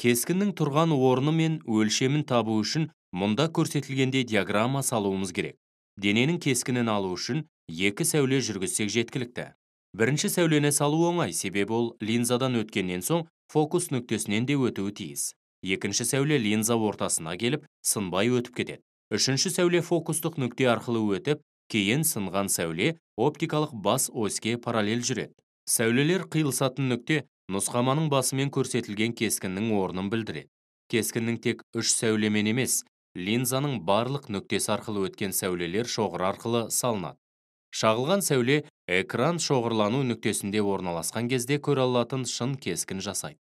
кескіннің тұрған орны мен өлшемін табу үшін мұнда көрсетілгендей диаграмма салуымыз керек дененің кескінін алу үшін екі сәуле жүргізсек жеткілікті бірінші сәулені салу оңай себебі ол линзадан өткеннен соң фокус нүктесінен де өтуі тиіс екінші сәуле линза ортасына келіп сынбай өтіп кетеді үшінші сәуле фокустық нүкте арқылы өтіп кейін сынған сәуле оптикалық бас оське параллель жүреді сәулелер қиылысатын нүкте нұсқаманың басымен көрсетілген кескіннің орнын білдіреді кескіннің тек үш сәулемен емес линзаның барлық нүктесі арқылы өткен сәулелер шоғыр арқылы салынады шағылған сәуле экран шоғырлану нүктесінде орналасқан кезде көре алатын шын кескін жасайды